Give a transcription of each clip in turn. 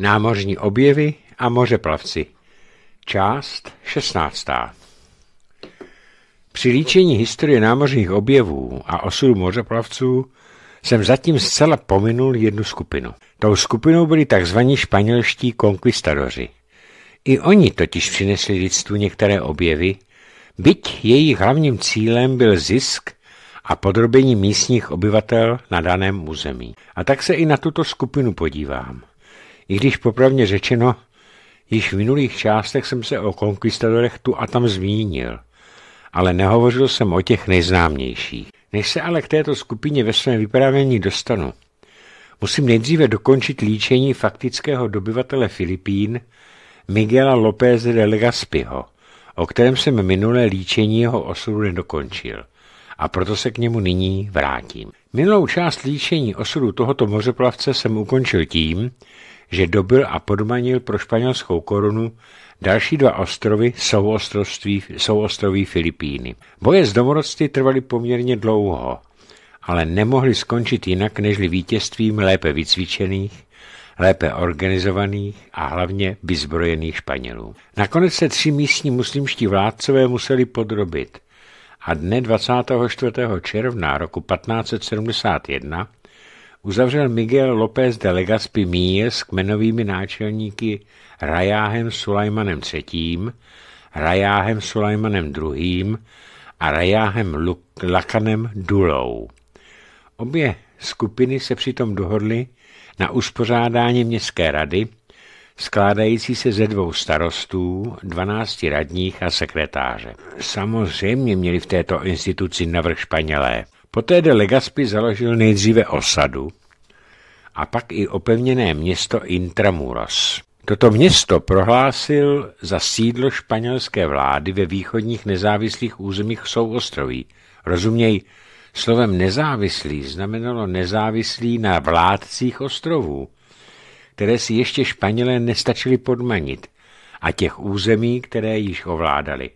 Námořní objevy a mořeplavci. Část 16. Při líčení historie námořních objevů a osudu mořeplavců jsem zatím zcela pominul jednu skupinu. Tou skupinou byli tzv. španělští konkvistadoři. I oni totiž přinesli lidstvu některé objevy, byť jejich hlavním cílem byl zisk a podrobení místních obyvatel na daném území. A tak se i na tuto skupinu podívám i když popravně řečeno, již v minulých částech jsem se o konkvistadorech tu a tam zmínil, ale nehovořil jsem o těch nejznámějších. Než se ale k této skupině ve svém vyprávění dostanu, musím nejdříve dokončit líčení faktického dobyvatele Filipín Miguela López de Legaspiho, o kterém jsem minulé líčení jeho osudu nedokončil a proto se k němu nyní vrátím. Minulou část líčení osudu tohoto mořeplavce jsem ukončil tím, že dobil a podmanil pro španělskou korunu další dva ostrovy souostroví, souostroví Filipíny. Boje s domorodství trvaly poměrně dlouho, ale nemohly skončit jinak nežli vítězstvím lépe vycvičených, lépe organizovaných a hlavně vyzbrojených Španělů. Nakonec se tři místní muslimští vládcové museli podrobit a dne 24. června roku 1571 uzavřel Miguel López de Legazpi mír s kmenovými náčelníky Rajáhem Sulajmanem III., Rajáhem Sulajmanem II. a Rajáhem Lakanem Dulou. Obě skupiny se přitom dohodly na uspořádání městské rady, skládající se ze dvou starostů, 12 radních a sekretáře. Samozřejmě měli v této instituci navrh Španělé. Poté de Legaspi založil nejdříve osadu a pak i opevněné město Intramuros. Toto město prohlásil za sídlo španělské vlády ve východních nezávislých územích souostroví. Rozuměj, slovem nezávislý znamenalo nezávislý na vládcích ostrovů, které si ještě Španělé nestačili podmanit, a těch území, které již ovládali.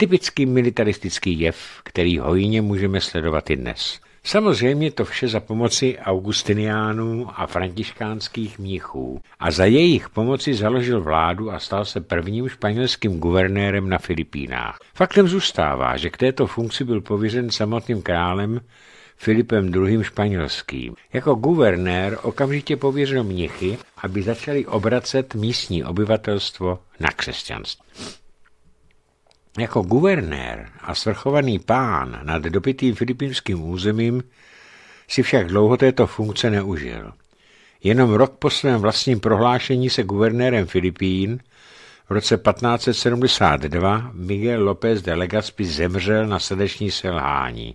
Typický militaristický jev, který hojně můžeme sledovat i dnes. Samozřejmě to vše za pomoci augustiniánů a františkánských mnichů a za jejich pomoci založil vládu a stal se prvním španělským guvernérem na Filipínách. Faktem zůstává, že k této funkci byl pověřen samotným králem Filipem II. Španělským. Jako guvernér okamžitě pověřil mnichy, aby začali obracet místní obyvatelstvo na křesťanství. Jako guvernér a svrchovaný pán nad dopitým filipínským územím si však dlouho této funkce neužil. Jenom rok po svém vlastním prohlášení se guvernérem Filipín v roce 1572 Miguel López de Legazpi zemřel na srdeční selhání.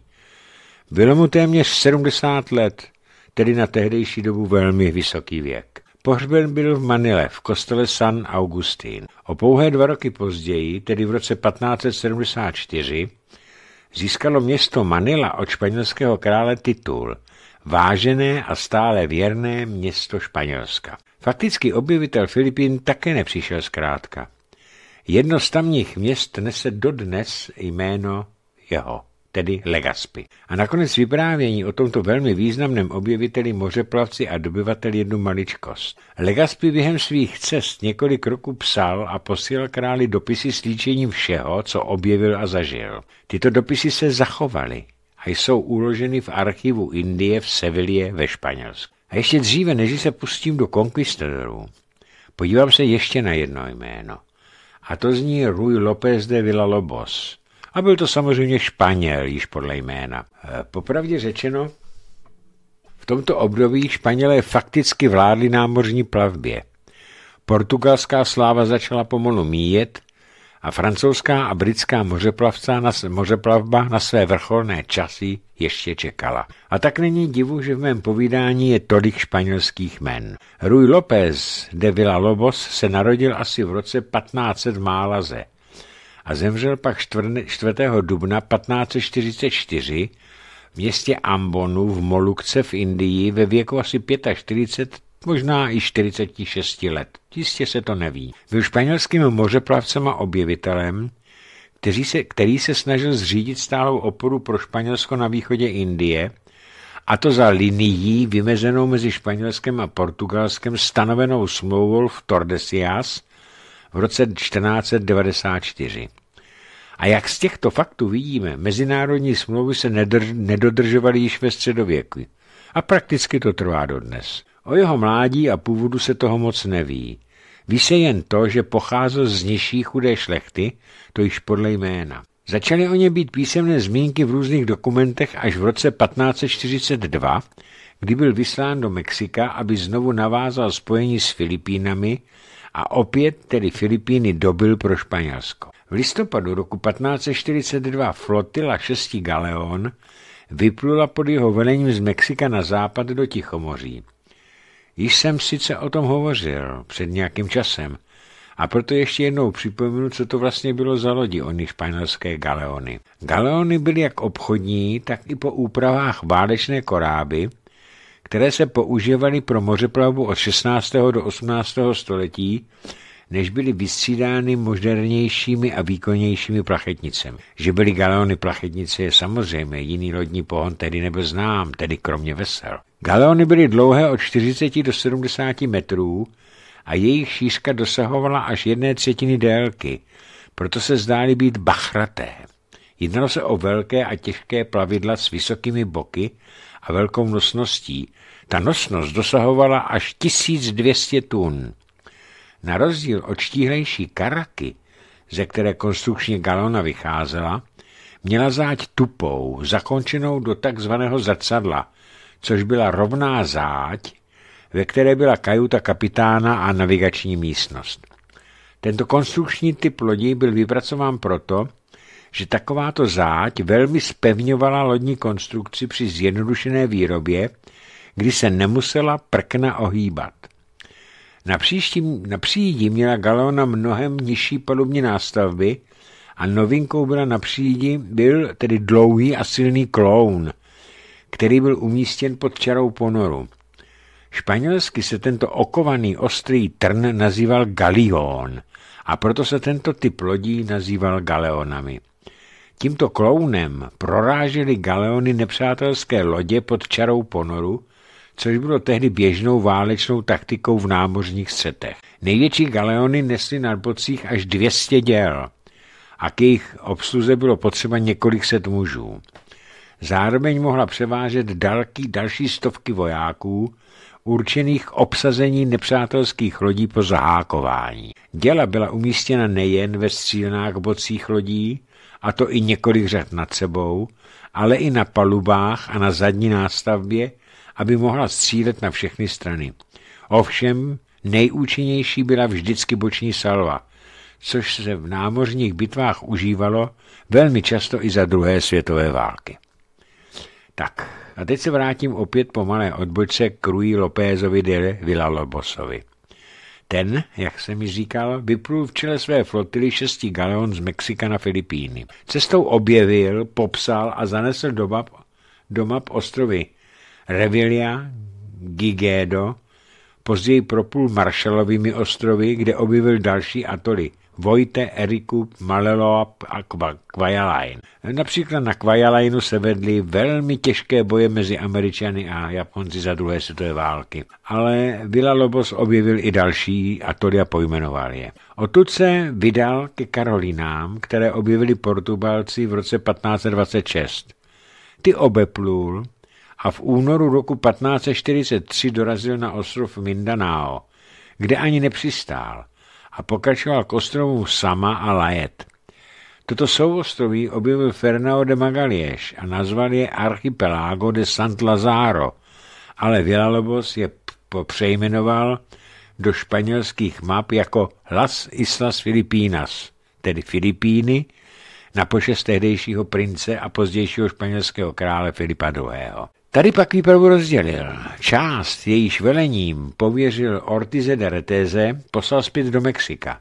Bylo mu téměř 70 let, tedy na tehdejší dobu velmi vysoký věk. Pohřben byl v Manile v kostele San Augustín. O pouhé dva roky později, tedy v roce 1574, získalo město Manila od španělského krále titul Vážené a stále věrné město Španělska. Fakticky objevitel Filipín také nepřišel zkrátka. Jedno z tamních měst nese dodnes jméno jeho tedy Legaspi. A nakonec vyprávění o tomto velmi významném objeviteli mořeplavci a dobyvatel jednu maličkost. Legaspi během svých cest několik roků psal a posílal králi dopisy s líčením všeho, co objevil a zažil. Tyto dopisy se zachovaly a jsou uloženy v archivu Indie v Sevilie ve Španělsku. A ještě dříve, než se pustím do konquistadorů, podívám se ještě na jedno jméno. A to zní Ruy López de Villalobos. A byl to samozřejmě Španěl, již podle jména. Eh, popravdě řečeno, v tomto období Španělé fakticky vládli námořní plavbě. Portugalská sláva začala pomalu míjet a francouzská a britská mořeplavca na, mořeplavba na své vrcholné časy ještě čekala. A tak není divu, že v mém povídání je tolik španělských men. Ruy López de Lobos se narodil asi v roce 1500 v Málaze a zemřel pak 4. dubna 1544 v městě Ambonu v Molukce v Indii ve věku asi 45, možná i 46 let. Jistě se to neví. Byl španělským mořeplavcem a objevitelem, který se, který se snažil zřídit stálou oporu pro Španělsko na východě Indie, a to za linií vymezenou mezi Španělskem a Portugalskem stanovenou smlouvou v Tordesillas – v roce 1494. A jak z těchto faktů vidíme, mezinárodní smlouvy se nedrž, nedodržovaly již ve středověku. A prakticky to trvá dodnes. O jeho mládí a původu se toho moc neví. Ví se jen to, že pocházel z nižší chudé šlechty, to již podle jména. Začaly o ně být písemné zmínky v různých dokumentech až v roce 1542, kdy byl vyslán do Mexika, aby znovu navázal spojení s Filipínami, a opět tedy Filipíny dobil pro Španělsko. V listopadu roku 1542 flotila šesti galeon vyplula pod jeho velením z Mexika na západ do Tichomoří. Již jsem sice o tom hovořil před nějakým časem, a proto ještě jednou připomenu, co to vlastně bylo za lodi, ony španělské galeony. Galeony byly jak obchodní, tak i po úpravách válečné koráby, které se používaly pro mořeplavbu od 16. do 18. století, než byly vystřídány modernějšími a výkonnějšími plachetnicemi. Že byly galeony plachetnice je samozřejmě, jiný lodní pohon tedy nebyl znám, tedy kromě vesel. Galeony byly dlouhé od 40 do 70 metrů a jejich šířka dosahovala až jedné třetiny délky, proto se zdály být bachraté. Jednalo se o velké a těžké plavidla s vysokými boky a velkou nosností. Ta nosnost dosahovala až 1200 tun. Na rozdíl od štíhlejší karaky, ze které konstrukčně galona vycházela, měla záď tupou, zakončenou do takzvaného zrcadla, což byla rovná záď, ve které byla kajuta kapitána a navigační místnost. Tento konstrukční typ lodí byl vypracován proto, že takováto záď velmi spevňovala lodní konstrukci při zjednodušené výrobě, kdy se nemusela prkna ohýbat. Na, příštím, na příjídí měla galeona mnohem nižší palubní nástavby a novinkou byla na příjídí byl tedy dlouhý a silný kloun, který byl umístěn pod čarou ponoru. Španělsky se tento okovaný ostrý trn nazýval galion, a proto se tento typ lodí nazýval galeonami. Tímto klounem prorážely galeony nepřátelské lodě pod čarou ponoru, což bylo tehdy běžnou válečnou taktikou v námořních střetech. Největší galeony nesly na bocích až 200 děl a k jejich obsluze bylo potřeba několik set mužů. Zároveň mohla převážet dalký, další stovky vojáků, určených k obsazení nepřátelských lodí po zahákování. Děla byla umístěna nejen ve střílnách bocích lodí, a to i několik řad nad sebou, ale i na palubách a na zadní nástavbě, aby mohla střílet na všechny strany. Ovšem nejúčinnější byla vždycky boční salva, což se v námořních bitvách užívalo velmi často i za druhé světové války. Tak, a teď se vrátím opět po malé odbočce k Rui Lopézovi de Villalobosovi. Ten, jak se mi říkal, vyplul v čele své flotily šesti galeon z Mexika na Filipíny. Cestou objevil, popsal a zanesl do map, do map ostrovy Revilia, Gigedo, později proplul Marshallovými ostrovy, kde objevil další atoly – Vojte, Eriku, Malelo a Kvajalajn. Například na Kvajalajnu se vedly velmi těžké boje mezi Američany a Japonci za druhé světové války. Ale Vila Lobos objevil i další a Tolia pojmenoval je. Otud se vydal ke Karolinám, které objevili Portugalci v roce 1526. Ty obeplul a v únoru roku 1543 dorazil na ostrov Mindanao, kde ani nepřistál – a pokračoval k ostrovu Sama a Lajet. Toto souostroví objevil Fernao de Magalhães a nazval je Archipelago de Sant Lazaro, ale Villalobos je přejmenoval do španělských map jako Las Islas Filipinas, tedy Filipíny, na počest tehdejšího prince a pozdějšího španělského krále Filipa II. Tady pak výpravu rozdělil. Část jejíž velením pověřil Ortize de Retéze, poslal zpět do Mexika.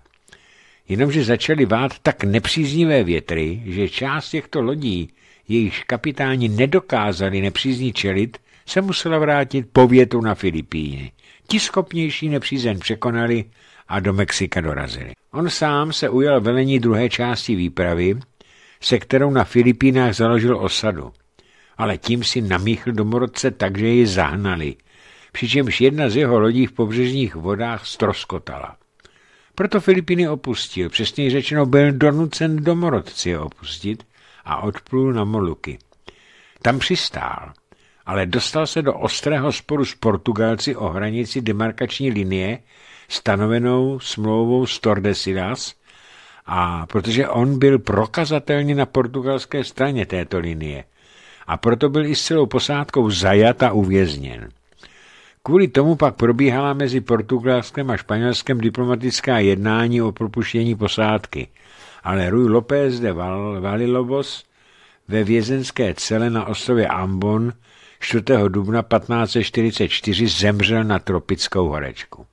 Jenomže začaly vát tak nepříznivé větry, že část těchto lodí, jejichž kapitáni nedokázali nepřízní čelit, se musela vrátit po větu na Filipíny. Ti schopnější nepřízen překonali a do Mexika dorazili. On sám se ujal velení druhé části výpravy, se kterou na Filipínách založil osadu ale tím si namíchl domorodce tak, že ji zahnali, přičemž jedna z jeho lodí v pobřežních vodách stroskotala. Proto Filipiny opustil, přesněji řečeno byl donucen domorodci je opustit a odplul na Moluky. Tam přistál, ale dostal se do ostrého sporu s Portugalci o hranici demarkační linie stanovenou smlouvou Stordesidas a protože on byl prokazatelně na portugalské straně této linie, a proto byl i s celou posádkou zajat a uvězněn. Kvůli tomu pak probíhala mezi Portugalskem a Španělskem diplomatická jednání o propuštění posádky, ale Ruy López de Val Valilobos ve vězenské cele na ostrově Ambon 4. dubna 1544 zemřel na tropickou horečku.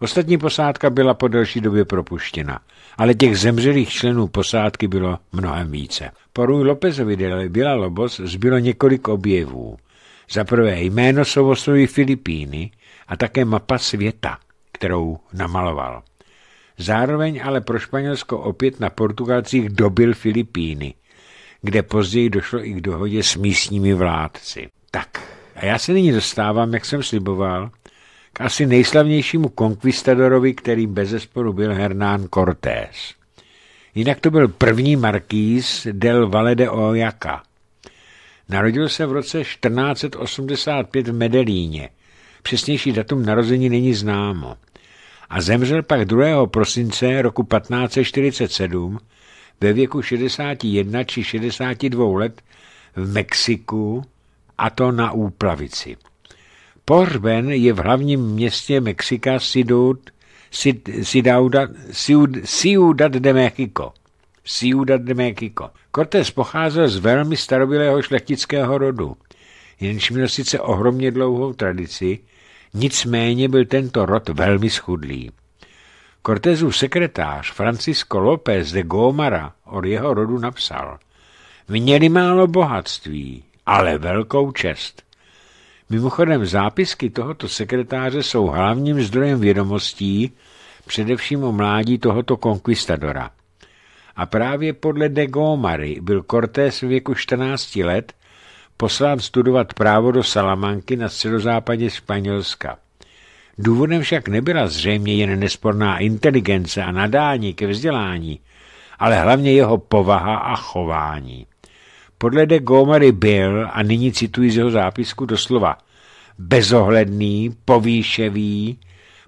Ostatní posádka byla po delší době propuštěna – ale těch zemřelých členů posádky bylo mnohem více. Po Ruj Lopezovi de Vila Lobos zbylo několik objevů. Za prvé jméno Sovosovi Filipíny a také mapa světa, kterou namaloval. Zároveň ale pro Španělsko opět na Portugalcích dobil Filipíny, kde později došlo i k dohodě s místními vládci. Tak, a já se nyní dostávám, jak jsem sliboval, k asi nejslavnějšímu konkvistadorovi, kterým bezesporu byl Hernán Cortés. Jinak to byl první markýz del Valle de Oaxaca. Narodil se v roce 1485 v Medelíně. Přesnější datum narození není známo. A zemřel pak 2. prosince roku 1547 ve věku 61 či 62 let v Mexiku, a to na Úplavici. Pohřben je v hlavním městě Mexika Sidauda, Sid, Ciudad de Mexico. Ciudad de Mexico. Cortés pocházel z velmi starobilého šlechtického rodu, jenž měl sice ohromně dlouhou tradici, nicméně byl tento rod velmi schudlý. Cortézův sekretář Francisco López de Gómara od jeho rodu napsal Měli málo bohatství, ale velkou čest. Mimochodem zápisky tohoto sekretáře jsou hlavním zdrojem vědomostí, především o mládí tohoto konquistadora. A právě podle de Gomary byl Cortés v věku 14 let poslán studovat právo do Salamanky na středozápadě Španělska. Důvodem však nebyla zřejmě jen nesporná inteligence a nadání ke vzdělání, ale hlavně jeho povaha a chování. Podle de Gomery byl, a nyní cituji z jeho zápisku doslova, bezohledný, povýševý,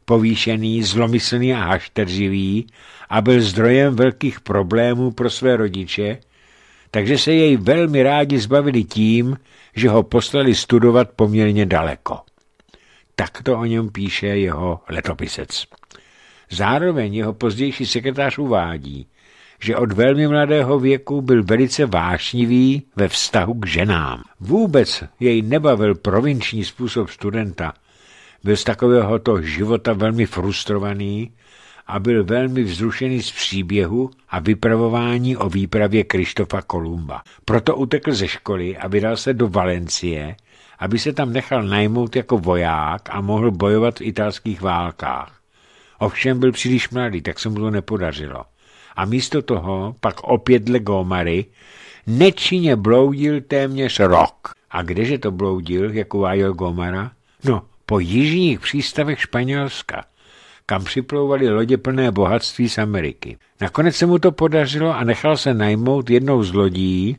povýšený, zlomyslný a hašterživý a byl zdrojem velkých problémů pro své rodiče, takže se jej velmi rádi zbavili tím, že ho poslali studovat poměrně daleko. Tak to o něm píše jeho letopisec. Zároveň jeho pozdější sekretář uvádí, že od velmi mladého věku byl velice vášnivý ve vztahu k ženám. Vůbec jej nebavil provinční způsob studenta. Byl z takovéhoto života velmi frustrovaný a byl velmi vzrušený z příběhu a vypravování o výpravě Krištofa Kolumba. Proto utekl ze školy a vydal se do Valencie, aby se tam nechal najmout jako voják a mohl bojovat v italských válkách. Ovšem byl příliš mladý, tak se mu to nepodařilo a místo toho pak opět dle Gomary nečinně bloudil téměř rok. A kdeže to bloudil, jako Vajo Gomara? No, po jižních přístavech Španělska, kam připlouvali lodě plné bohatství z Ameriky. Nakonec se mu to podařilo a nechal se najmout jednou z lodí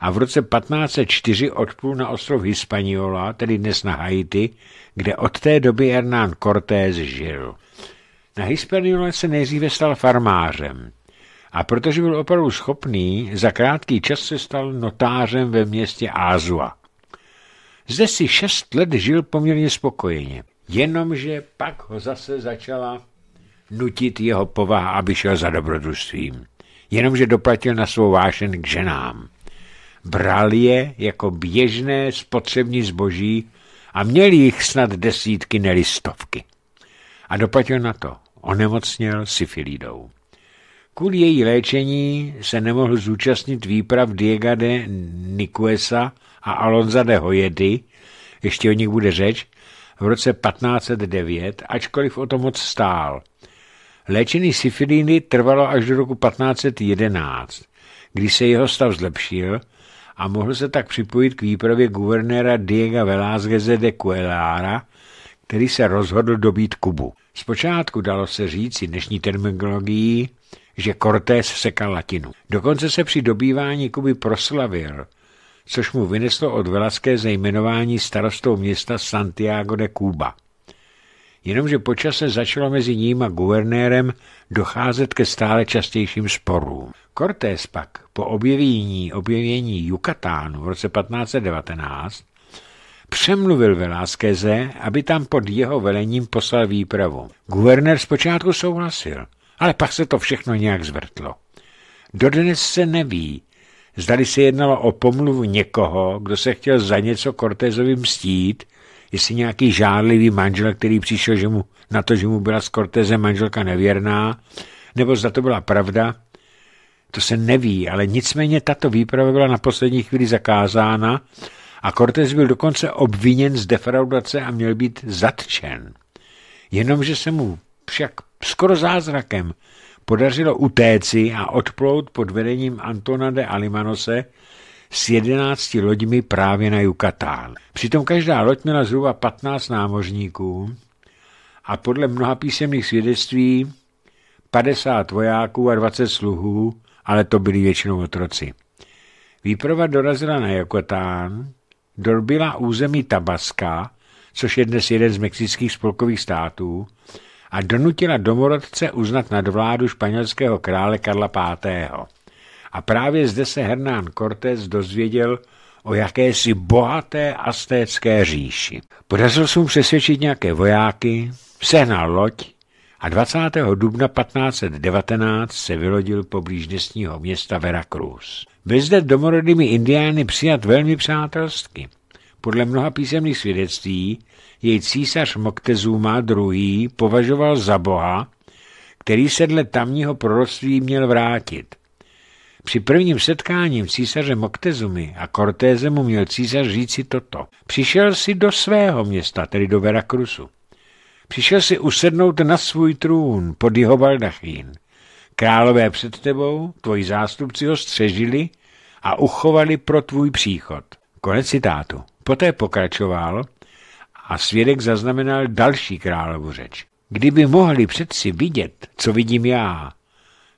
a v roce 1504 odplul na ostrov Hispaniola, tedy dnes na Haiti, kde od té doby Hernán Cortés žil. Na Hispaniole se nejdříve stal farmářem. A protože byl opravdu schopný, za krátký čas se stal notářem ve městě Ázua. Zde si šest let žil poměrně spokojeně, jenomže pak ho zase začala nutit jeho povaha, aby šel za dobrodružstvím. Jenomže doplatil na svou vášen k ženám. Bral je jako běžné spotřební zboží a měl jich snad desítky nelistovky. A doplatil na to. Onemocněl syfilidou. Kvůli její léčení se nemohl zúčastnit výprav Diego de Nicuesa a Alonza de Hojedy, ještě o nich bude řeč, v roce 1509, ačkoliv o to moc stál. Léčení syfilíny trvalo až do roku 1511, kdy se jeho stav zlepšil a mohl se tak připojit k výpravě guvernéra Diego Velázqueze de Cuellara, který se rozhodl dobít Kubu. Zpočátku dalo se říci dnešní terminologií, že Cortés sekal latinu. Dokonce se při dobývání Kuby proslavil, což mu vyneslo od Velaské zejmenování starostou města Santiago de Cuba. Jenomže počase začalo mezi ním a guvernérem docházet ke stále častějším sporům. Cortés pak po objevění, objevění Jukatánu v roce 1519 přemluvil Velázqueze, aby tam pod jeho velením poslal výpravu. Guvernér zpočátku souhlasil, ale pak se to všechno nějak zvrtlo. Dodnes se neví, zdali se jednalo o pomluvu někoho, kdo se chtěl za něco Cortézovi mstít, jestli nějaký žádlivý manžel, který přišel že mu, na to, že mu byla s Cortézem manželka nevěrná, nebo zda to byla pravda, to se neví, ale nicméně tato výprava byla na poslední chvíli zakázána a Cortés byl dokonce obviněn z defraudace a měl být zatčen. Jenomže se mu však skoro zázrakem podařilo utéci a odplout pod vedením Antona de Alimanose s jedenácti loďmi právě na Jukatán. Přitom každá loď měla zhruba 15 námořníků a podle mnoha písemných svědectví 50 vojáků a 20 sluhů, ale to byli většinou otroci. Výprava dorazila na Jukatán, dorbila území Tabaska, což je dnes jeden z mexických spolkových států, a donutila domorodce uznat nadvládu španělského krále Karla V. A právě zde se Hernán Cortés dozvěděl o jakési bohaté astécké říši. Podařil se mu přesvědčit nějaké vojáky, sehnal loď a 20. dubna 1519 se vylodil poblíž dnesního města Veracruz. Byl zde domorodými indiány přijat velmi přátelsky. Podle mnoha písemných svědectví jej císař Moktezuma II. považoval za boha, který se dle tamního proroctví měl vrátit. Při prvním setkání císaře Moktezumy a Cortéze mu měl císař říci toto. Přišel si do svého města, tedy do Veracruzu. Přišel si usednout na svůj trůn pod jeho baldachín. Králové před tebou, tvoji zástupci ho střežili a uchovali pro tvůj příchod. Konec citátu. Poté pokračoval a svědek zaznamenal další královu řeč. Kdyby mohli přeci vidět, co vidím já.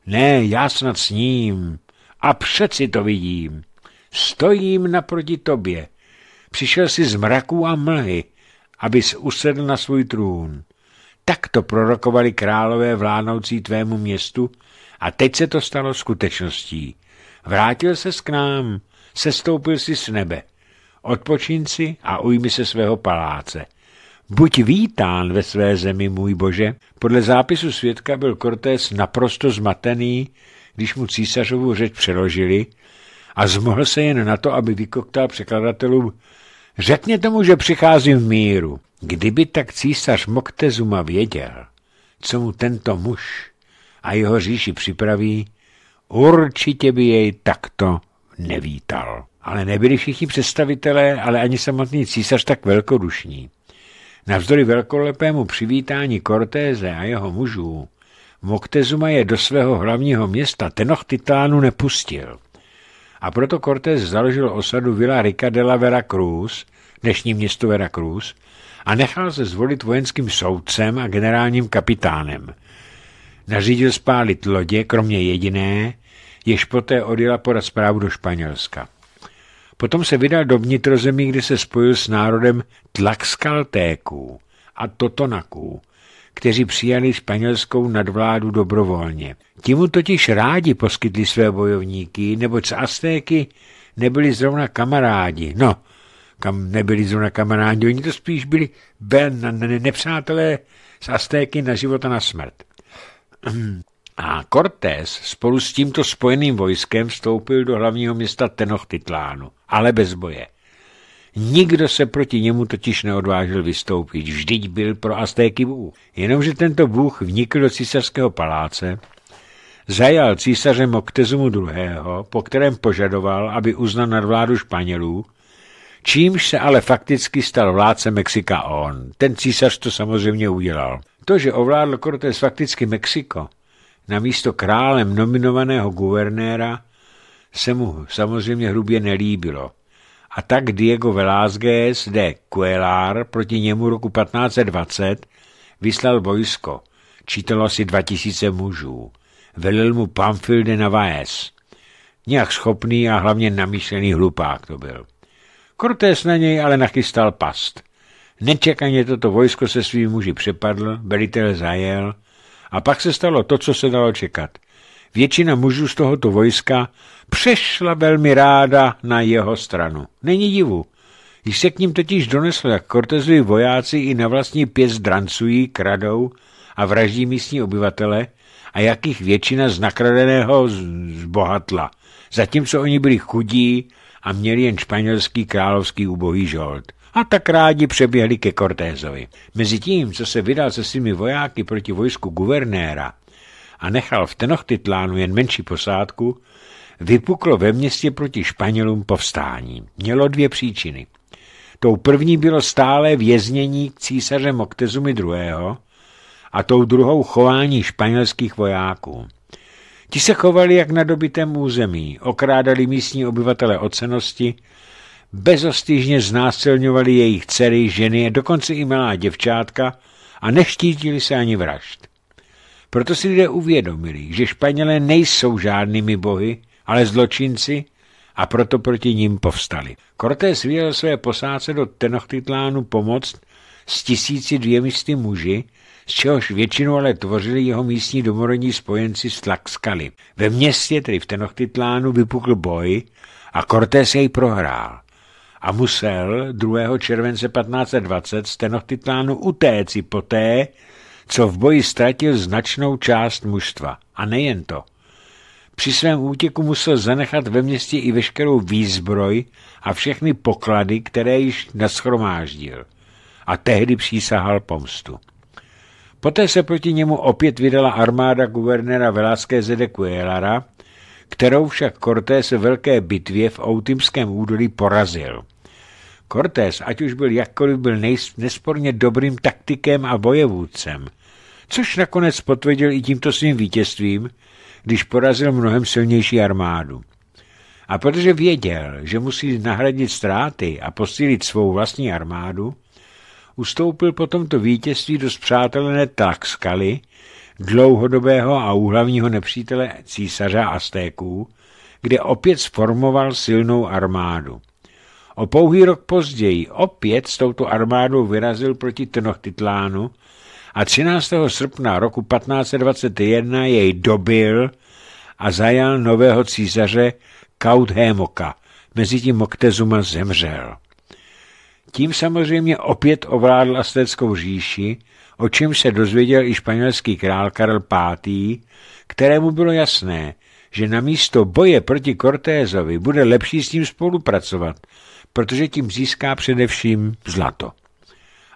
Ne, já snad s ním. A přeci to vidím. Stojím naproti tobě. Přišel si z mraku a mlhy, abys usedl na svůj trůn. Tak to prorokovali králové vládnoucí tvému městu a teď se to stalo skutečností. Vrátil ses k nám, sestoupil si z nebe odpočinci a ujmi se svého paláce. Buď vítán ve své zemi, můj bože. Podle zápisu svědka byl Cortés naprosto zmatený, když mu císařovu řeč přeložili a zmohl se jen na to, aby vykoktal překladatelům Řekně tomu, že přicházím v míru. Kdyby tak císař Moktezuma věděl, co mu tento muž a jeho říši připraví, určitě by jej takto nevítal ale nebyli všichni představitelé, ale ani samotný císař tak velkodušní. Navzdory velkolepému přivítání Cortéze a jeho mužů, Moktezuma je do svého hlavního města Tenochtitánu nepustil. A proto Cortés založil osadu Vila Rica de la Veracruz, dnešní město Veracruz, a nechal se zvolit vojenským soudcem a generálním kapitánem. Nařídil spálit lodě, kromě jediné, jež poté odjela podat zprávu do Španělska. Potom se vydal do vnitrozemí, kde se spojil s národem Tlaxcaltéků a Totonaků, kteří přijali španělskou nadvládu dobrovolně. Ti mu totiž rádi poskytli své bojovníky, neboť s Aztéky nebyli zrovna kamarádi. No, kam nebyli zrovna kamarádi, oni to spíš byli ben, nepřátelé z Aztéky na život a na smrt a Cortés spolu s tímto spojeným vojskem vstoupil do hlavního města Tenochtitlánu, ale bez boje. Nikdo se proti němu totiž neodvážil vystoupit, vždyť byl pro Aztéky bůh. Jenomže tento bůh vnikl do císařského paláce, zajal císaře Moctezumu II., po kterém požadoval, aby uznal nadvládu Španělů, čímž se ale fakticky stal vládce Mexika on. Ten císař to samozřejmě udělal. To, že ovládl Cortés fakticky Mexiko, na místo králem nominovaného guvernéra se mu samozřejmě hrubě nelíbilo. A tak Diego Velázquez de Cuellar proti němu roku 1520 vyslal vojsko, čítalo asi 2000 mužů. Velil mu Pamphil de Navaes. Nějak schopný a hlavně namýšlený hlupák to byl. Cortés na něj ale nachystal past. Nečekaně toto vojsko se svými muži přepadl, velitel zajel a pak se stalo to, co se dalo čekat. Většina mužů z tohoto vojska přešla velmi ráda na jeho stranu. Není divu. Když se k ním totiž donesl, jak kortezují vojáci i na vlastní pěst drancují, kradou a vraždí místní obyvatele, a jakých většina z nakradeného zbohatla, zatímco oni byli chudí a měli jen španělský královský ubohý žolt a tak rádi přeběhli ke Cortézovi. Mezitím, co se vydal se svými vojáky proti vojsku guvernéra a nechal v Tenochtitlánu jen menší posádku, vypuklo ve městě proti Španělům povstání. Mělo dvě příčiny. Tou první bylo stále věznění císaře Moctezuma II. a tou druhou chování španělských vojáků. Ti se chovali jak na dobitém území, okrádali místní obyvatele ocenosti bezostyžně znásilňovali jejich dcery, ženy, a dokonce i malá děvčátka a neštítili se ani vražd. Proto si lidé uvědomili, že Španělé nejsou žádnými bohy, ale zločinci a proto proti ním povstali. Cortés vyjel své posádce do Tenochtitlánu pomoc s tisíci dvěmisty muži, z čehož většinu ale tvořili jeho místní domorodní spojenci z Tlaxcali. Ve městě, tedy v Tenochtitlánu, vypukl boj a Cortés jej prohrál a musel 2. července 1520 Tenochtitlánu utéci poté, co v boji ztratil značnou část mužstva. A nejen to. Při svém útěku musel zanechat ve městě i veškerou výzbroj a všechny poklady, které již naschromáždil. A tehdy přísahal pomstu. Poté se proti němu opět vydala armáda guvernéra Velázqueze de Cuellara, kterou však Cortés v velké bitvě v Outimském údolí porazil. Cortés, ať už byl jakkoliv, byl nesporně dobrým taktikem a bojevůdcem, což nakonec potvrdil i tímto svým vítězstvím, když porazil mnohem silnější armádu. A protože věděl, že musí nahradit ztráty a posílit svou vlastní armádu, ustoupil po tomto vítězství do zpřátelené Tlaxcaly, dlouhodobého a úhlavního nepřítele císaře Aztéků, kde opět sformoval silnou armádu. O pouhý rok později opět s touto armádou vyrazil proti Tenochtitlánu a 13. srpna roku 1521 jej dobil a zajal nového císaře Kauthémoka. Mezitím Moktezuma zemřel. Tím samozřejmě opět ovládl Asteckou říši, o čem se dozvěděl i španělský král Karel V., kterému bylo jasné, že na místo boje proti Cortézovi bude lepší s ním spolupracovat, protože tím získá především zlato.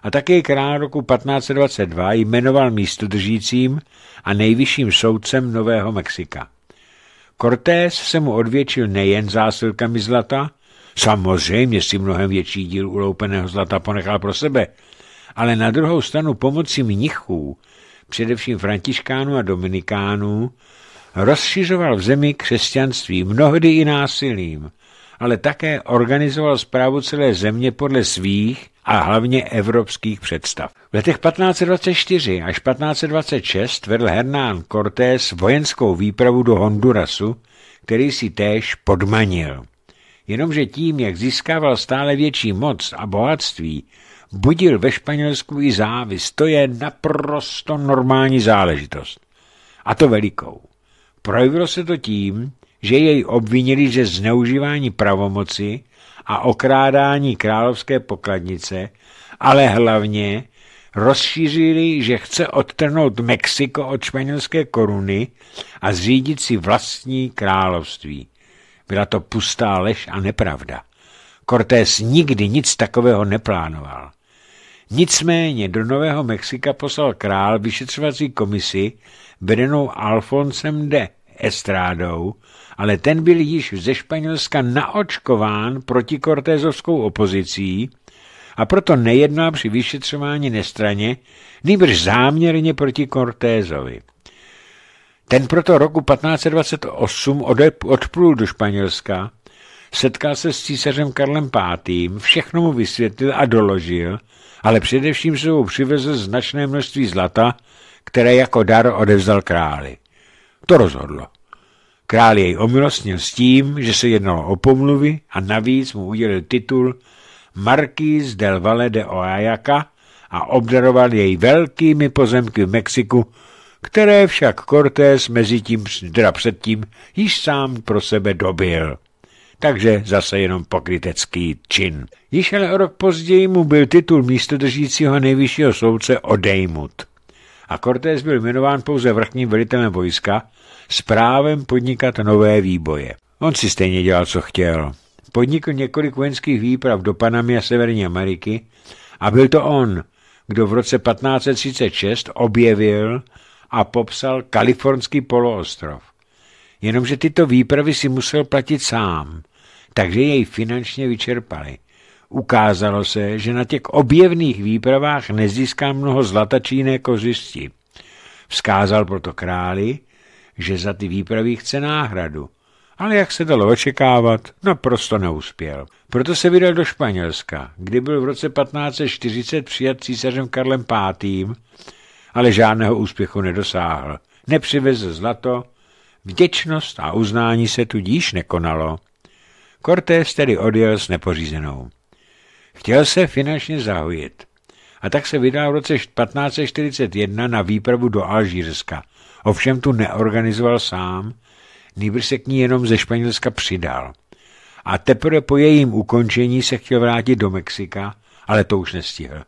A také král roku 1522 jmenoval místodržícím a nejvyšším soudcem Nového Mexika. Cortés se mu odvětšil nejen zásilkami zlata, samozřejmě si mnohem větší díl uloupeného zlata ponechal pro sebe, ale na druhou stranu pomocí mnichů, především františkánů a dominikánů, rozšiřoval v zemi křesťanství mnohdy i násilím, ale také organizoval zprávu celé země podle svých a hlavně evropských představ. V letech 1524 až 1526 vedl Hernán Cortés vojenskou výpravu do Hondurasu, který si též podmanil. Jenomže tím, jak získával stále větší moc a bohatství, budil ve Španělsku i závis. To je naprosto normální záležitost. A to velikou. Projevilo se to tím, že jej obvinili ze zneužívání pravomoci a okrádání královské pokladnice, ale hlavně rozšířili, že chce odtrhnout Mexiko od španělské koruny a zřídit si vlastní království. Byla to pustá lež a nepravda. Cortés nikdy nic takového neplánoval. Nicméně do Nového Mexika poslal král vyšetřovací komisi vedenou Alfonsem de Estrádou ale ten byl již ze Španělska naočkován proti kortézovskou opozicí a proto nejedná při vyšetřování nestraně, nýbrž záměrně proti Cortézovi. Ten proto roku 1528 odplul do Španělska, setkal se s císařem Karlem V., všechno mu vysvětlil a doložil, ale především mu přivezl značné množství zlata, které jako dar odevzal králi. To rozhodlo. Král jej omilostnil s tím, že se jednalo o pomluvy a navíc mu udělil titul Marquis del Valle de Oaxaca a obdaroval jej velkými pozemky v Mexiku, které však Cortés mezi tím, teda předtím, již sám pro sebe dobil. Takže zase jenom pokrytecký čin. Již ale rok později mu byl titul místodržícího nejvyššího soudce odejmut a Cortés byl jmenován pouze vrchním velitelem vojska s právem podnikat nové výboje. On si stejně dělal, co chtěl. Podnikl několik vojenských výprav do Panamy a Severní Ameriky a byl to on, kdo v roce 1536 objevil a popsal kalifornský poloostrov. Jenomže tyto výpravy si musel platit sám, takže jej finančně vyčerpali – Ukázalo se, že na těch objevných výpravách nezíská mnoho zlata či jiné kořisti. Vzkázal proto králi, že za ty výpravy chce náhradu, ale jak se dalo očekávat, naprosto neuspěl. Proto se vydal do Španělska, kdy byl v roce 1540 přijat císařem Karlem V., ale žádného úspěchu nedosáhl. Nepřivezl zlato, vděčnost a uznání se tudíž nekonalo. Cortés tedy odjel s nepořízenou. Chtěl se finančně zahojit a tak se vydal v roce 1541 na výpravu do Alžírska. Ovšem tu neorganizoval sám, nýbrž se k ní jenom ze Španělska přidal. A teprve po jejím ukončení se chtěl vrátit do Mexika, ale to už nestihl.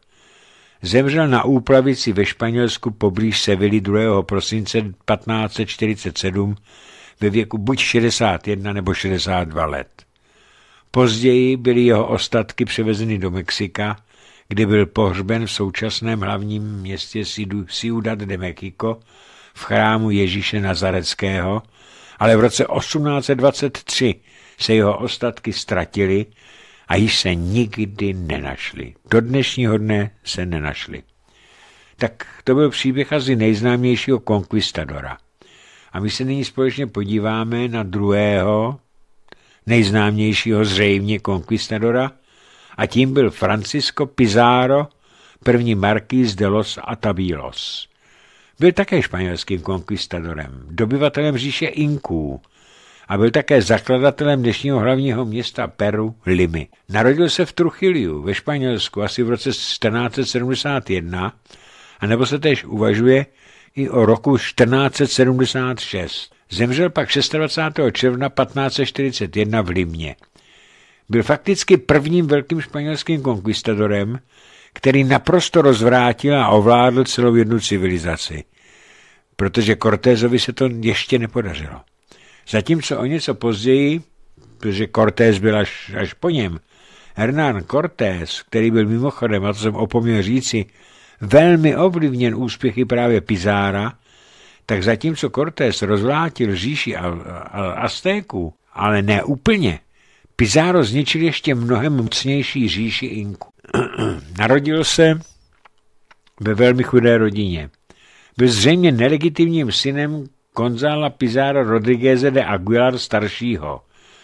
Zemřel na úplavici ve Španělsku poblíž Sevily 2. prosince 1547 ve věku buď 61 nebo 62 let. Později byly jeho ostatky převezeny do Mexika, kde byl pohřben v současném hlavním městě Ciudad de Mexico v chrámu Ježíše Nazareckého, ale v roce 1823 se jeho ostatky ztratily a již se nikdy nenašly. Do dnešního dne se nenašly. Tak to byl příběh asi nejznámějšího konkvistadora. A my se nyní společně podíváme na druhého nejznámějšího zřejmě konquistadora, a tím byl Francisco Pizarro, první markýz de los Atavílos. Byl také španělským konquistadorem, dobyvatelem říše Inků a byl také zakladatelem dnešního hlavního města Peru, Limy. Narodil se v Truchiliu ve Španělsku asi v roce 1471 a nebo se též uvažuje i o roku 1476. Zemřel pak 26. června 1541 v Limě. Byl fakticky prvním velkým španělským konkvistadorem, který naprosto rozvrátil a ovládl celou jednu civilizaci, protože Cortézovi se to ještě nepodařilo. Zatímco o něco později, protože Cortés byl až, až po něm, Hernán Cortés, který byl mimochodem, a to jsem opomněl říci, velmi ovlivněn úspěchy právě Pizára, tak zatímco Cortés rozvrátil říši Aztéku, ale ne úplně, Pizarro zničil ještě mnohem mocnější říši Inku. Narodil se ve velmi chudé rodině. Byl zřejmě nelegitimním synem Gonzala Pizarro Rodriguez de Aguilar staršího,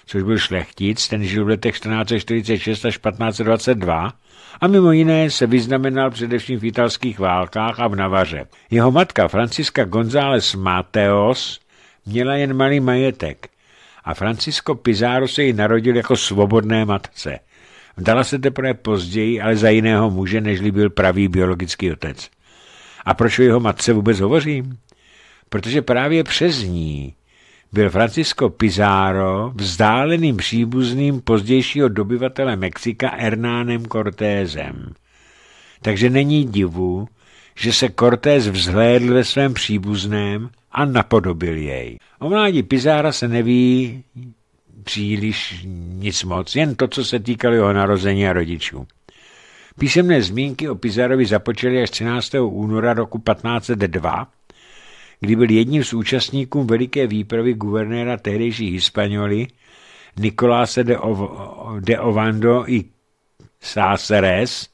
což byl šlechtic, ten žil v letech 1446 až 1522 a mimo jiné se vyznamenal především v italských válkách a v Navaře. Jeho matka Franciska González Mateos měla jen malý majetek a Francisco Pizarro se ji narodil jako svobodné matce. Vdala se teprve později, ale za jiného muže, nežli byl pravý biologický otec. A proč o jeho matce vůbec hovořím? Protože právě přes ní byl Francisco Pizarro vzdáleným příbuzným pozdějšího dobyvatele Mexika Hernánem Cortézem. Takže není divu, že se Cortés vzhlédl ve svém příbuzném a napodobil jej. O mládí Pizára se neví příliš nic moc, jen to, co se týkalo jeho narození a rodičů. Písemné zmínky o Pizarovi započaly až 13. února roku 1502, kdy byl jedním z účastníků veliké výpravy guvernéra tehdejší Hispanioly Nikoláse de, O. de Ovando i Sáceres,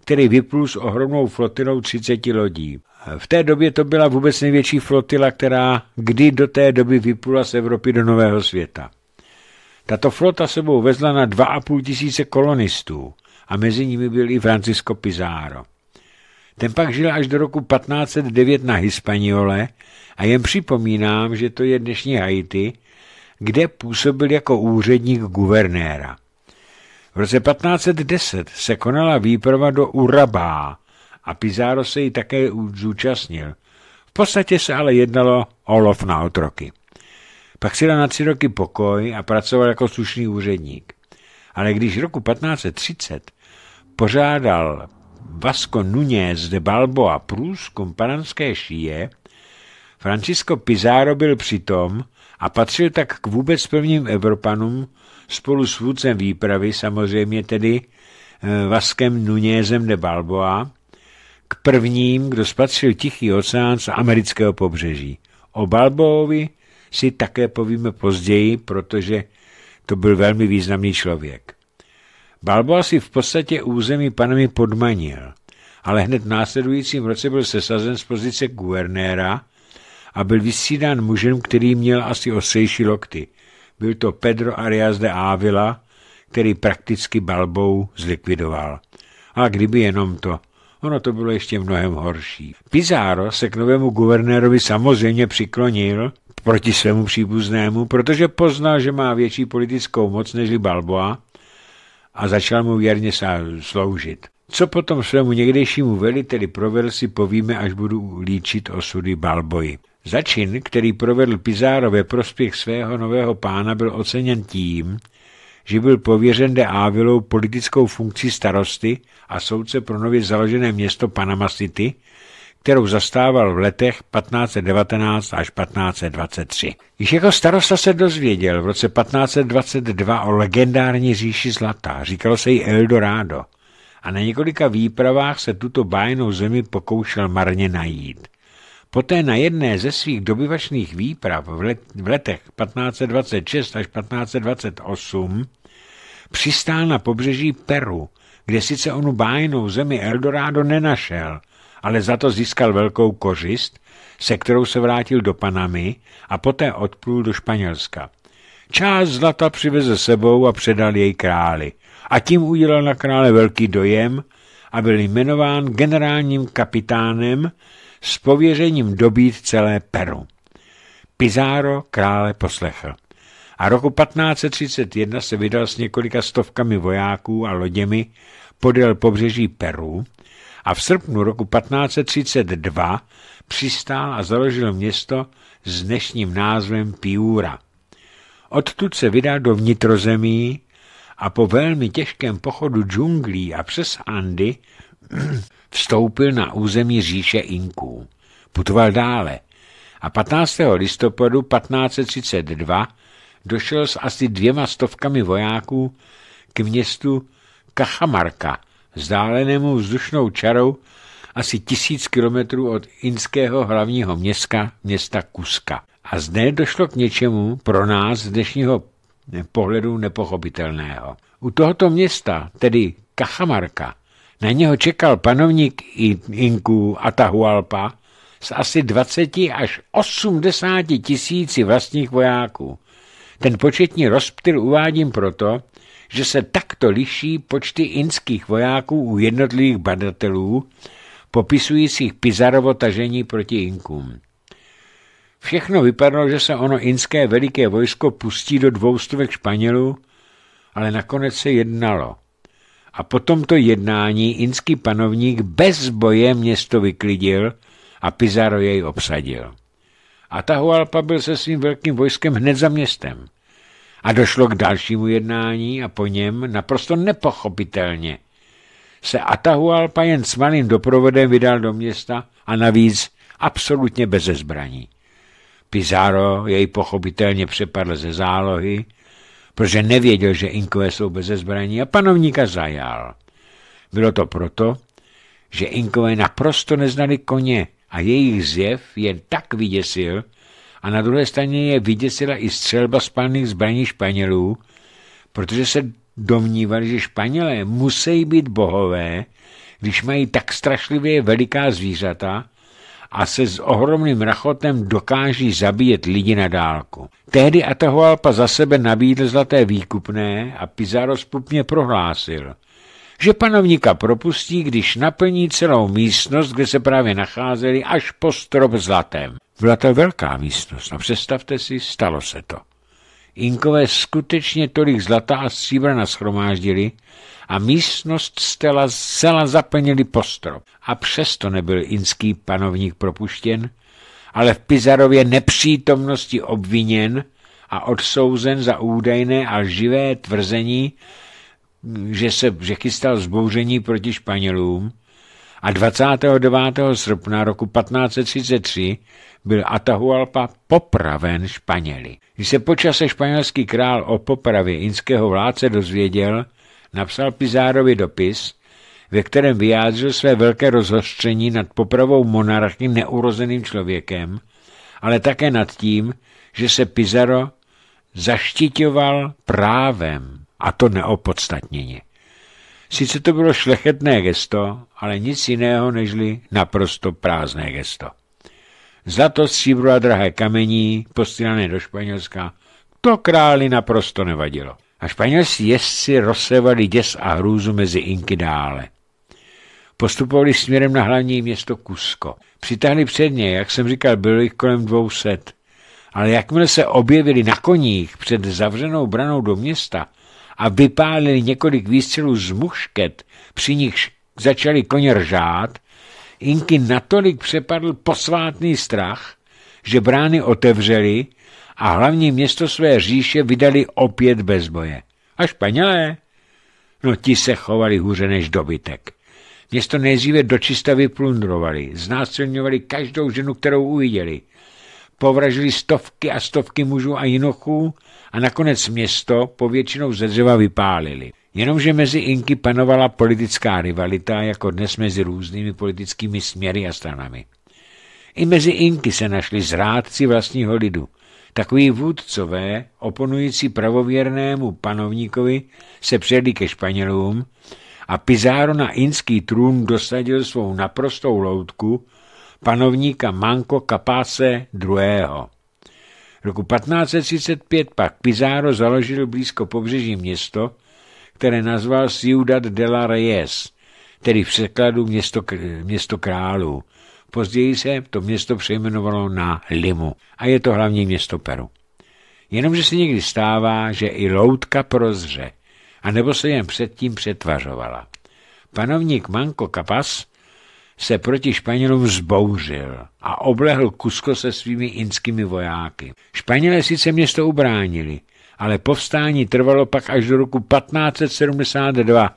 který vyplul s ohromnou flotilou 30 lodí. V té době to byla vůbec největší flotila, která kdy do té doby vyplula z Evropy do Nového světa. Tato flota sebou vezla na 2,5 tisíce kolonistů a mezi nimi byl i Francisco Pizarro. Ten pak žil až do roku 1509 na Hispaniole a jen připomínám, že to je dnešní Haiti, kde působil jako úředník guvernéra. V roce 1510 se konala výprava do Urabá a Pizarro se ji také zúčastnil. V podstatě se ale jednalo o lov na otroky. Pak si dal na tři roky pokoj a pracoval jako slušný úředník. Ale když v roku 1530 pořádal Vasco Núñez de Balboa Prus panamské šíje, Francisco Pizarro byl přitom a patřil tak k vůbec prvním Evropanům spolu s vůdcem výpravy, samozřejmě tedy eh, Vaskem Núñezem de Balboa, k prvním, kdo spatřil Tichý oceán z amerického pobřeží. O Balboovi si také povíme později, protože to byl velmi významný člověk. Balboa si v podstatě území panemi podmanil, ale hned v následujícím roce byl sesazen z pozice guvernéra a byl vysídán mužem, který měl asi osejší lokty. Byl to Pedro Arias de Ávila, který prakticky Balbou zlikvidoval. A kdyby jenom to, ono to bylo ještě mnohem horší. Pizarro se k novému guvernérovi samozřejmě přiklonil proti svému příbuznému, protože poznal, že má větší politickou moc než Balboa a začal mu věrně sloužit. Co potom svému někdejšímu veliteli provedl si povíme, až budu líčit osudy Balboji. Začin, který provedl Pizáro ve prospěch svého nového pána, byl oceněn tím, že byl pověřen de Ávilou politickou funkcí starosty a soudce pro nově založené město Panama City – kterou zastával v letech 1519 až 1523. Již jako starosta se dozvěděl v roce 1522 o legendární říši zlata, říkalo se jí Eldorado, a na několika výpravách se tuto bájnou zemi pokoušel marně najít. Poté na jedné ze svých dobyvačných výprav v, let, v letech 1526 až 1528 přistál na pobřeží Peru, kde sice onu bájnou zemi Eldorado nenašel – ale za to získal velkou kořist, se kterou se vrátil do Panamy a poté odplul do Španělska. Část zlata přiveze sebou a předal jej králi a tím udělal na krále velký dojem a byl jmenován generálním kapitánem s pověřením dobít celé Peru. Pizarro krále poslechl a roku 1531 se vydal s několika stovkami vojáků a loděmi podél pobřeží Peru a v srpnu roku 1532 přistál a založil město s dnešním názvem Piura. Odtud se vydal do vnitrozemí a po velmi těžkém pochodu džunglí a přes Andy vstoupil na území říše Inků. Putoval dále a 15. listopadu 1532 došel s asi dvěma stovkami vojáků k městu Kachamarka – vzdálenému vzdušnou čarou asi tisíc kilometrů od inského hlavního města, města Kuska. A zde došlo k něčemu pro nás z dnešního pohledu nepochopitelného. U tohoto města, tedy Kachamarka, na něho čekal panovník Inku Atahualpa s asi 20 až 80 tisíci vlastních vojáků. Ten početní rozptyl uvádím proto, že se takto liší počty inských vojáků u jednotlivých badatelů, popisujících Pizarovo tažení proti Inkům. Všechno vypadalo, že se ono inské veliké vojsko pustí do dvoustovek Španělů, ale nakonec se jednalo. A po tomto jednání inský panovník bez boje město vyklidil a Pizarro jej obsadil. A Atahualpa byl se svým velkým vojskem hned za městem. A došlo k dalšímu jednání a po něm naprosto nepochopitelně se Atahualpa jen s malým doprovodem vydal do města a navíc absolutně bez zbraní. Pizarro jej pochopitelně přepadl ze zálohy, protože nevěděl, že Inkové jsou bez zbraní a panovníka zajal. Bylo to proto, že Inkové naprosto neznali koně a jejich zjev jen tak vyděsil, a na druhé straně je vyděsila i střelba spalných zbraní Španělů, protože se domnívali, že Španělé musí být bohové, když mají tak strašlivě veliká zvířata a se s ohromným rachotem dokáží zabíjet lidi na dálku. Tehdy Atahualpa za sebe nabídl zlaté výkupné a Pizarro spupně prohlásil, že panovníka propustí, když naplní celou místnost, kde se právě nacházeli, až po strop zlatem. Byla to velká místnost a představte si, stalo se to. Inkové skutečně tolik zlata a stříbra nashromáždili a místnost stela zcela zaplnili postrop. A přesto nebyl inský panovník propuštěn, ale v Pizarově nepřítomnosti obviněn a odsouzen za údajné a živé tvrzení, že se že chystal zbouření proti Španělům, a 29. srpna roku 1533 byl Atahualpa popraven Španěli. Když se počase španělský král o popravě inského vládce dozvěděl, napsal Pizárovi dopis, ve kterém vyjádřil své velké rozhořčení nad popravou monarchy neurozeným člověkem, ale také nad tím, že se Pizarro zaštiťoval právem, a to neopodstatněně. Sice to bylo šlechetné gesto, ale nic jiného nežli naprosto prázdné gesto. Zlato, stříbro a drahé kamení posílané do Španělska, to králi naprosto nevadilo. A španělští jezdci rozsevali děs a hrůzu mezi Inky dále. Postupovali směrem na hlavní město Kusko. Přitáhli před ně, jak jsem říkal, bylo jich kolem dvou set. Ale jakmile se objevili na koních před zavřenou branou do města, a vypálili několik výstřelů z mušket, při nichž začali koně ržát, Inky natolik přepadl posvátný strach, že brány otevřeli a hlavní město své říše vydali opět bez boje. A Španělé? No ti se chovali hůře než dobytek. Město nejdříve dočista vyplundrovali, znásilňovali každou ženu, kterou uviděli. Povražili stovky a stovky mužů a jinochů a nakonec město povětšinou ze dřeva vypálili. Jenomže mezi Inky panovala politická rivalita, jako dnes mezi různými politickými směry a stranami. I mezi Inky se našli zrádci vlastního lidu. Takoví vůdcové, oponující pravověrnému panovníkovi, se přijeli ke Španělům a Pizarro na inský trůn dosadil svou naprostou loutku panovníka Manko Capase II roku 1535 pak Pizarro založil blízko pobřeží město, které nazval Ciudad de la Reyes, tedy v překladu město, město králů. Později se to město přejmenovalo na Limu a je to hlavní město Peru. Jenomže se někdy stává, že i loutka prozře, anebo se jen předtím přetvařovala. Panovník Manco Capas – se proti Španělům zbouřil a oblehl Kusko se svými inskými vojáky. Španělé sice město ubránili, ale povstání trvalo pak až do roku 1572,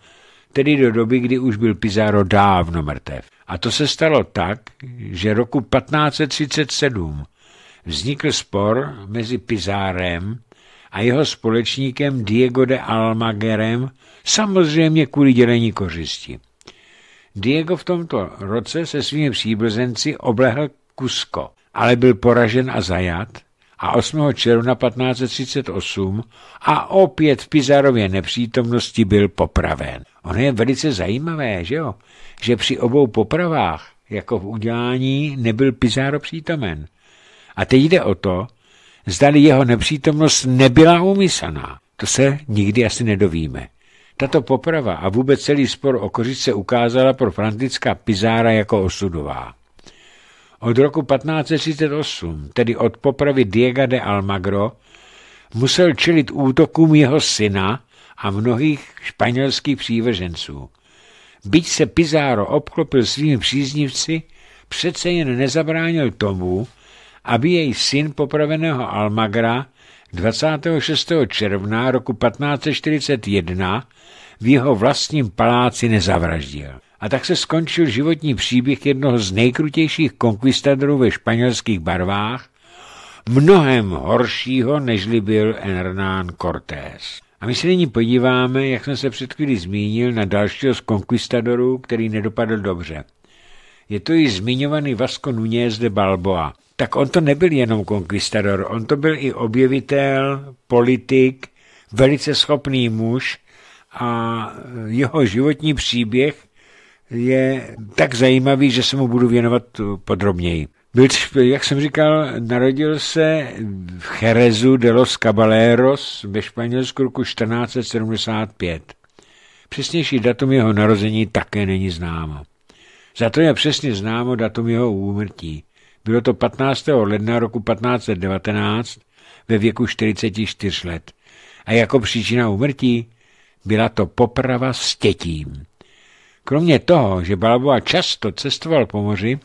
tedy do doby, kdy už byl Pizarro dávno mrtev. A to se stalo tak, že roku 1537 vznikl spor mezi Pizárem a jeho společníkem Diego de Almagerem, samozřejmě kvůli dělení kořisti. Diego v tomto roce se svými příbuzenci oblehl Kusko, ale byl poražen a zajat a 8. června 1538 a opět v Pizarově nepřítomnosti byl popraven. Ono je velice zajímavé, že jo? Že při obou popravách, jako v udělání, nebyl Pizaro přítomen. A teď jde o to, zdali jeho nepřítomnost nebyla umyslná. To se nikdy asi nedovíme. Tato poprava a vůbec celý spor o kořice ukázala pro Františka Pizára jako osudová. Od roku 1538, tedy od popravy Diego de Almagro, musel čelit útokům jeho syna a mnohých španělských přívrženců. Byť se Pizáro obklopil svými příznivci, přece jen nezabránil tomu, aby jej syn popraveného Almagra 26. června roku 1541 v jeho vlastním paláci nezavraždil. A tak se skončil životní příběh jednoho z nejkrutějších konkvistadorů ve španělských barvách, mnohem horšího, nežli byl Hernán Cortés. A my se nyní podíváme, jak jsem se před chvíli zmínil, na dalšího z konkvistadorů, který nedopadl dobře. Je to i zmiňovaný Vasco Núñez de Balboa – tak on to nebyl jenom konkvistador, on to byl i objevitel, politik, velice schopný muž a jeho životní příběh je tak zajímavý, že se mu budu věnovat podrobněji. Byl, jak jsem říkal, narodil se v Cherezu de los Caballeros ve Španělsku roku 1475. Přesnější datum jeho narození také není známo. Za to je přesně známo datum jeho úmrtí – bylo to 15. ledna roku 1519 ve věku 44 let. A jako příčina úmrtí byla to poprava s tětím. Kromě toho, že Balboa často cestoval po moři,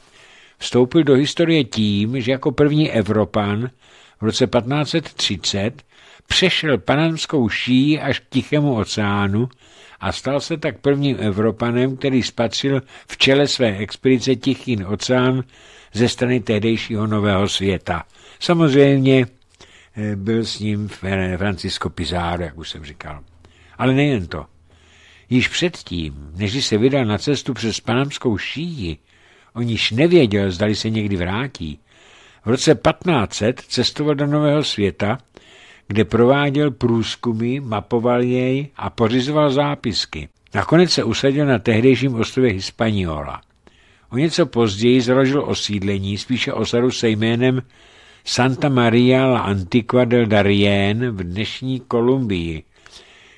vstoupil do historie tím, že jako první Evropan v roce 1530 přešel panamskou ší až k Tichému oceánu a stal se tak prvním Evropanem, který spatřil v čele své expedice Tichý oceán ze strany tehdejšího nového světa. Samozřejmě eh, byl s ním Francisco Pizarro, jak už jsem říkal. Ale nejen to. Již předtím, než se vydal na cestu přes panamskou šíji, o níž nevěděl, zdali se někdy vrátí, v roce 1500 cestoval do Nového světa, kde prováděl průzkumy, mapoval jej a pořizoval zápisky. Nakonec se usadil na tehdejším ostrově Hispaniola. O něco později založil osídlení, spíše osadu se jménem Santa Maria la Antiqua del Darien v dnešní Kolumbii,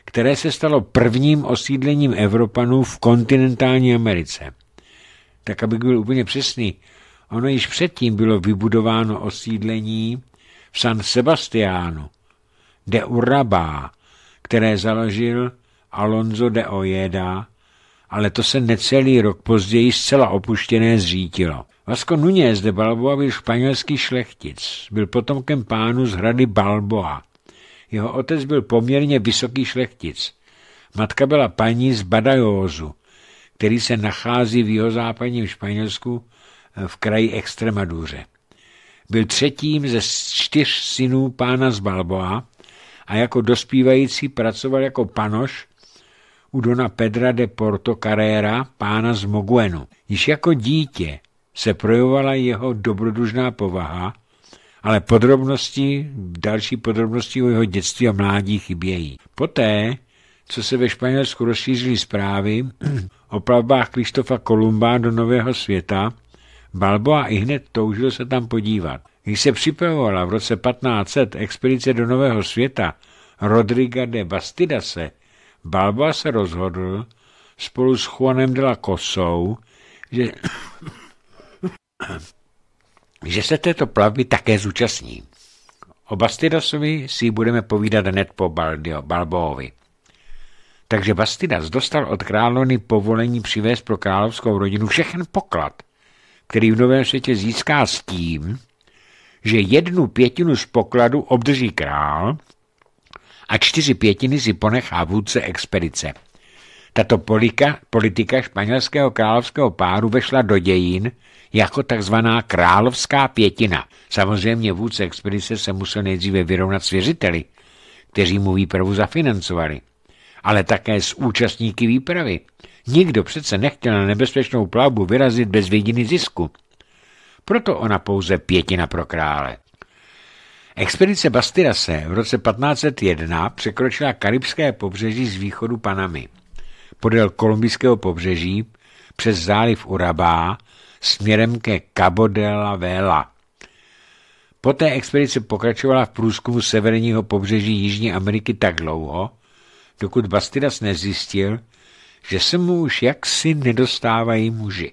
které se stalo prvním osídlením Evropanů v kontinentální Americe. Tak, abych byl úplně přesný, ono již předtím bylo vybudováno osídlení v San Sebastiánu de Urabá, které založil Alonso de Ojeda ale to se necelý rok později zcela opuštěné zřítilo. Vasco Nunez de Balboa byl španělský šlechtic. Byl potomkem pánu z hrady Balboa. Jeho otec byl poměrně vysoký šlechtic. Matka byla paní z Badajozu, který se nachází v jihozápadním Španělsku eh, v kraji Extremaduře. Byl třetím ze čtyř synů pána z Balboa a jako dospívající pracoval jako panoš u Dona Pedra de Porto Carrera, pána z Moguenu. Již jako dítě se projevovala jeho dobrodružná povaha, ale podrobnosti, další podrobnosti o jeho dětství a mládí chybějí. Poté, co se ve Španělsku rozšířily zprávy o plavbách Kristofa Kolumba do Nového světa, Balboa i hned toužil se tam podívat. Když se připravovala v roce 1500 expedice do Nového světa Rodriga de Bastidase, Balboa se rozhodl spolu s Juanem de la Cosou, že, že se této plavby také zúčastní. O Bastidasovi si budeme povídat hned po Baldio, Balboovi. Takže Bastidas dostal od královny povolení přivést pro královskou rodinu všechen poklad, který v Novém světě získá s tím, že jednu pětinu z pokladu obdrží král a čtyři pětiny si ponechá vůdce expedice. Tato politika, politika španělského královského páru vešla do dějin jako takzvaná královská pětina. Samozřejmě vůdce expedice se musel nejdříve vyrovnat s věřiteli, kteří mu výpravu zafinancovali, ale také s účastníky výpravy. Nikdo přece nechtěl na nebezpečnou plavbu vyrazit bez vědiny zisku. Proto ona pouze pětina pro krále. Expedice Bastirase v roce 1501 překročila karibské pobřeží z východu Panamy. Podél kolumbijského pobřeží přes záliv Urabá směrem ke Cabo de la Vela. Poté expedice pokračovala v průzkumu severního pobřeží Jižní Ameriky tak dlouho, dokud Bastidas nezjistil, že se mu už jaksi nedostávají muži.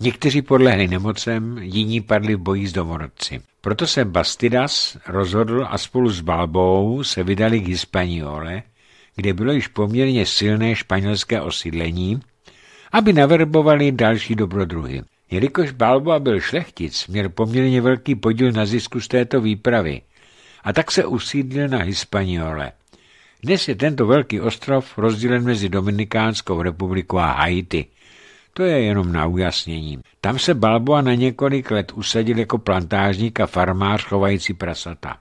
Někteří podlehli nemocem, jiní padli v boji s domorodci. Proto se Bastidas rozhodl a spolu s Balbou se vydali k Hispaniole, kde bylo již poměrně silné španělské osídlení, aby naverbovali další dobrodruhy. Jelikož Balboa byl šlechtic, měl poměrně velký podíl na zisku z této výpravy a tak se usídlil na Hispaniole. Dnes je tento velký ostrov rozdělen mezi Dominikánskou republikou a Haiti – to je jenom na ujasnění. Tam se Balboa na několik let usadil jako plantážník a farmář chovající prasata.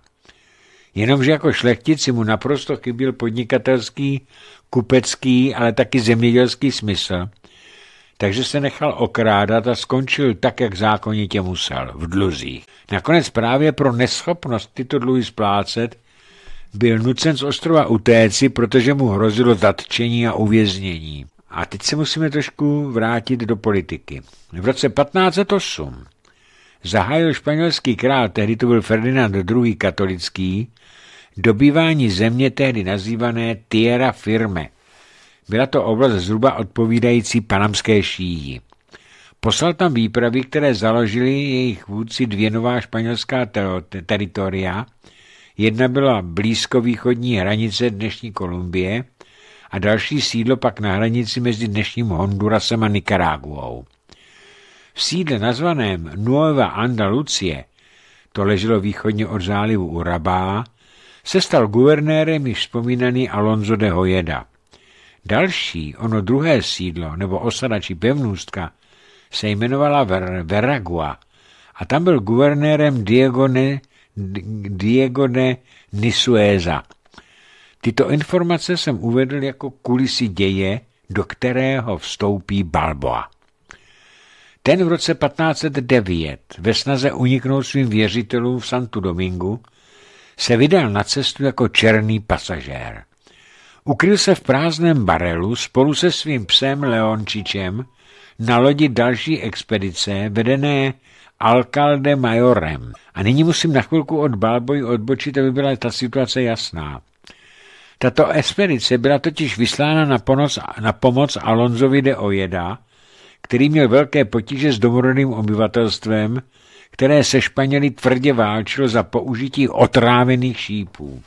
Jenomže jako šlechtici mu naprosto chyběl podnikatelský, kupecký, ale taky zemědělský smysl, takže se nechal okrádat a skončil tak, jak zákonitě musel, v dluzích. Nakonec právě pro neschopnost tyto dluhy splácet byl nucen z ostrova utéci, protože mu hrozilo zatčení a uvěznění. A teď se musíme trošku vrátit do politiky. V roce 1508 zahájil španělský král, tehdy to byl Ferdinand II. katolický, dobývání země tehdy nazývané Tierra Firme. Byla to oblast zhruba odpovídající panamské šíji. Poslal tam výpravy, které založili jejich vůdci dvě nová španělská teritoria. Jedna byla blízko východní hranice dnešní Kolumbie – a další sídlo pak na hranici mezi dnešním Hondurasem a Nikaraguou. V sídle nazvaném Nueva Andalucie, to leželo východně od zálivu Urabá, se stal guvernérem již vzpomínaný Alonso de Hojeda. Další, ono druhé sídlo, nebo osada či pevnůstka, se jmenovala Ver- Veragua a tam byl guvernérem Diego de, Diego de Nisueza – Tyto informace jsem uvedl jako kulisy děje, do kterého vstoupí Balboa. Ten v roce 1509 ve snaze uniknout svým věřitelům v Santu Domingu se vydal na cestu jako černý pasažér. Ukryl se v prázdném barelu spolu se svým psem Leončičem na lodi další expedice vedené Alcalde Majorem. A nyní musím na chvilku od Balboji odbočit, aby byla ta situace jasná. Tato expedice byla totiž vyslána na, ponoc, na pomoc Alonzovi de Ojeda, který měl velké potíže s domorodým obyvatelstvem, které se Španěli tvrdě válčilo za použití otrávených šípů.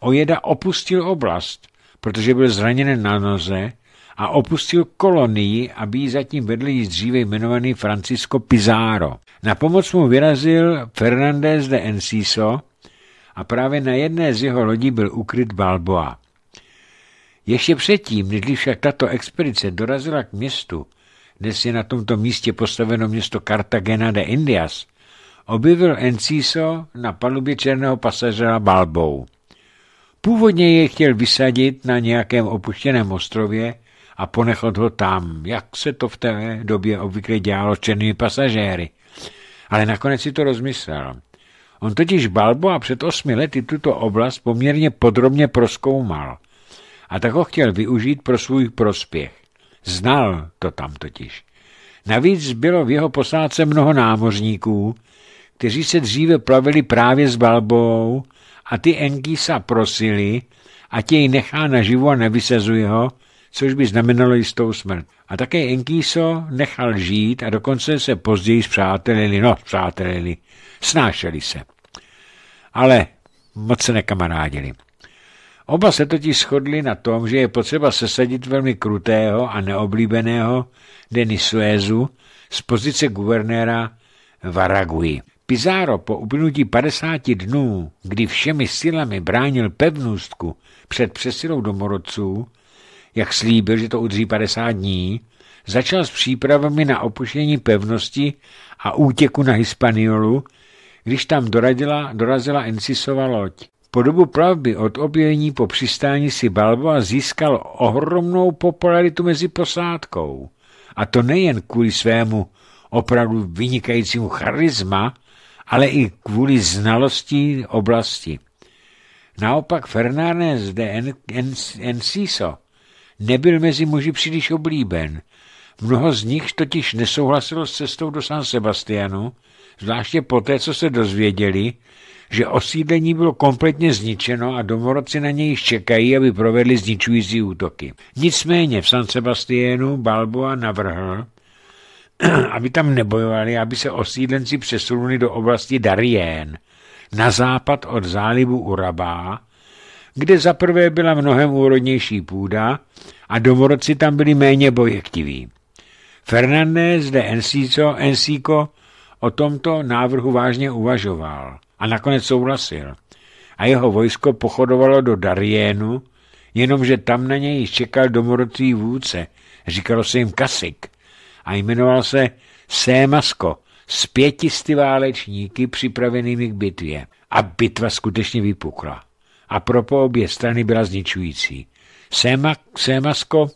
Ojeda opustil oblast, protože byl zraněn na noze a opustil kolonii, aby ji zatím vedl již dříve jmenovaný Francisco Pizarro. Na pomoc mu vyrazil Fernández de Enciso, a právě na jedné z jeho lodí byl ukryt Balboa. Ještě předtím, než však tato expedice dorazila k městu, dnes je na tomto místě postaveno město Cartagena de Indias, objevil Enciso na palubě černého pasažera Balbou. Původně je chtěl vysadit na nějakém opuštěném ostrově a ponechat ho tam, jak se to v té době obvykle dělalo černými pasažéry. Ale nakonec si to rozmyslel. On totiž Balboa před osmi lety tuto oblast poměrně podrobně proskoumal a tak ho chtěl využít pro svůj prospěch. Znal to tam totiž. Navíc bylo v jeho posádce mnoho námořníků, kteří se dříve plavili právě s Balbou a ty Engisa prosili, ať jej nechá naživu a nevysezuje ho, což by znamenalo jistou smrt. A také Enkiso nechal žít a dokonce se později zpřátelili, no zpřátelili, Snášeli se. Ale moc se nekamarádili. Oba se totiž shodli na tom, že je potřeba sesadit velmi krutého a neoblíbeného Denisuézu z pozice guvernéra Varagui. Pizarro po uplynutí 50 dnů, kdy všemi silami bránil pevnůstku před přesilou domorodců, jak slíbil, že to udrží 50 dní, začal s přípravami na opuštění pevnosti a útěku na Hispaniolu, když tam doradila, dorazila Encisova loď. Po dobu plavby od objevení po přistání si Balboa získal ohromnou popularitu mezi posádkou. A to nejen kvůli svému opravdu vynikajícímu charisma, ale i kvůli znalosti oblasti. Naopak Fernández de Enciso nebyl mezi muži příliš oblíben. Mnoho z nich totiž nesouhlasilo s cestou do San Sebastianu, zvláště poté, co se dozvěděli, že osídlení bylo kompletně zničeno a domorodci na něj čekají, aby provedli zničující útoky. Nicméně v San Sebastianu Balboa navrhl, aby tam nebojovali, aby se osídlenci přesunuli do oblasti Darien, na západ od zálivu Urabá, kde zaprvé byla mnohem úrodnější půda a domorodci tam byli méně bojektiví. Fernandez de Enciso, Encico o tomto návrhu vážně uvažoval a nakonec souhlasil. A jeho vojsko pochodovalo do Darienu, jenomže tam na něj čekal domorodcí vůdce, říkalo se jim Kasik a jmenoval se Sémasko s pětisty válečníky připravenými k bitvě. A bitva skutečně vypukla. A pro obě strany byla zničující. Sémasko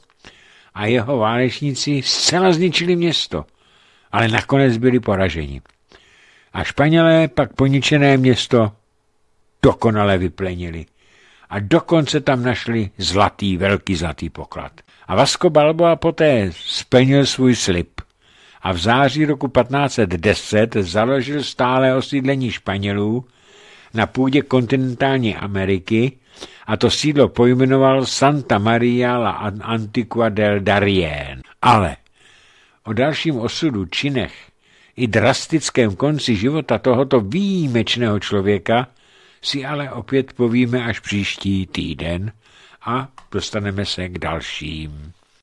a jeho válečníci zcela zničili město – ale nakonec byli poraženi. A Španělé pak poničené město dokonale vyplenili. A dokonce tam našli zlatý, velký zlatý poklad. A Vasco Balboa poté splnil svůj slib a v září roku 1510 založil stále osídlení Španělů na půdě kontinentální Ameriky a to sídlo pojmenoval Santa Maria la Antigua del Darien. Ale O dalším osudu, činech i drastickém konci života tohoto výjimečného člověka si ale opět povíme až příští týden a dostaneme se k dalším.